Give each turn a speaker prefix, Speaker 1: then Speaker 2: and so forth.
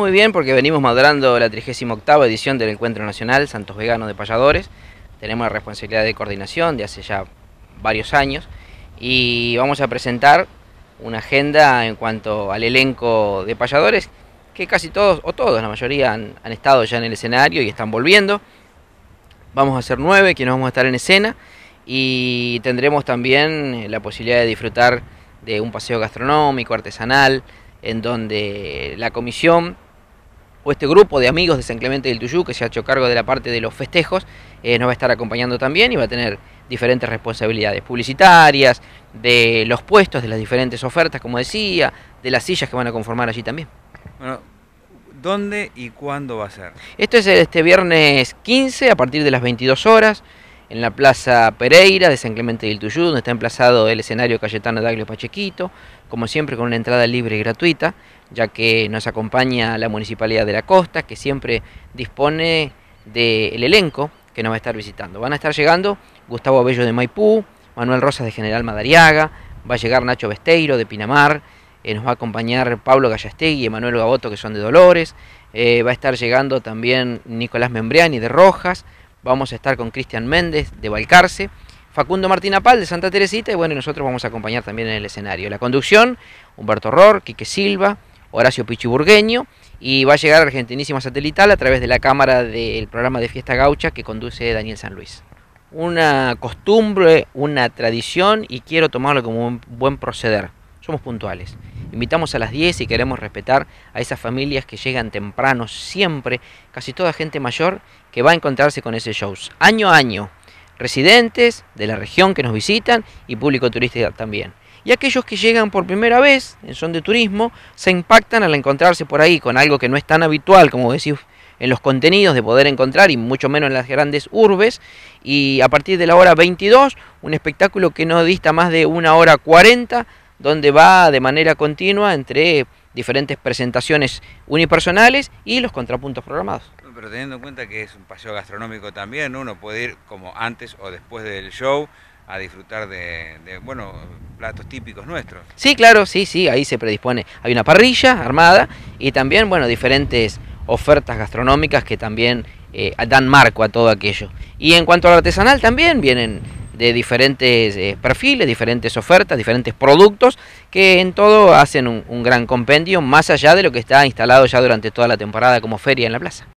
Speaker 1: Muy bien, porque venimos madurando la 38 edición del Encuentro Nacional Santos Veganos de Payadores. Tenemos la responsabilidad de coordinación de hace ya varios años y vamos a presentar una agenda en cuanto al elenco de payadores que casi todos, o todos, la mayoría han, han estado ya en el escenario y están volviendo. Vamos a ser nueve quienes vamos a estar en escena y tendremos también la posibilidad de disfrutar de un paseo gastronómico, artesanal, en donde la comisión o este grupo de amigos de San Clemente del Tuyú que se ha hecho cargo de la parte de los festejos, eh, nos va a estar acompañando también y va a tener diferentes responsabilidades publicitarias, de los puestos, de las diferentes ofertas, como decía, de las sillas que van a conformar allí también. Bueno, ¿dónde y cuándo va a ser? Esto es este viernes 15 a partir de las 22 horas en la Plaza Pereira de San Clemente del Tuyú, donde está emplazado el escenario Cayetano Daglio Pachequito, como siempre con una entrada libre y gratuita, ya que nos acompaña la Municipalidad de la Costa, que siempre dispone del elenco que nos va a estar visitando. Van a estar llegando Gustavo Abello de Maipú, Manuel Rosas de General Madariaga, va a llegar Nacho Besteiro de Pinamar, eh, nos va a acompañar Pablo Gallastegui y Manuel Gaboto, que son de Dolores, eh, va a estar llegando también Nicolás Membriani de Rojas, vamos a estar con Cristian Méndez de Balcarce, Facundo Martín Apal de Santa Teresita y bueno, nosotros vamos a acompañar también en el escenario. La conducción, Humberto Ror, Quique Silva, Horacio Pichiburgueño y va a llegar Argentinísima Satelital a través de la cámara del programa de Fiesta Gaucha que conduce Daniel San Luis. Una costumbre, una tradición y quiero tomarlo como un buen proceder. Somos puntuales. Invitamos a las 10 y queremos respetar a esas familias que llegan temprano siempre, casi toda gente mayor que va a encontrarse con ese show. año a año residentes de la región que nos visitan y público turístico también. Y aquellos que llegan por primera vez en son de turismo se impactan al encontrarse por ahí con algo que no es tan habitual, como decís, en los contenidos de poder encontrar y mucho menos en las grandes urbes. Y a partir de la hora 22, un espectáculo que no dista más de una hora 40, donde va de manera continua entre diferentes presentaciones unipersonales y los contrapuntos programados pero teniendo en cuenta que es un paseo gastronómico también, uno puede ir como antes o después del show a disfrutar de, bueno, platos típicos nuestros. Sí, claro, sí, sí, ahí se predispone. Hay una parrilla armada y también, bueno, diferentes ofertas gastronómicas que también eh, dan marco a todo aquello. Y en cuanto al artesanal también vienen de diferentes eh, perfiles, diferentes ofertas, diferentes productos que en todo hacen un gran compendio más allá de lo que está instalado ya durante toda la temporada como feria en la plaza.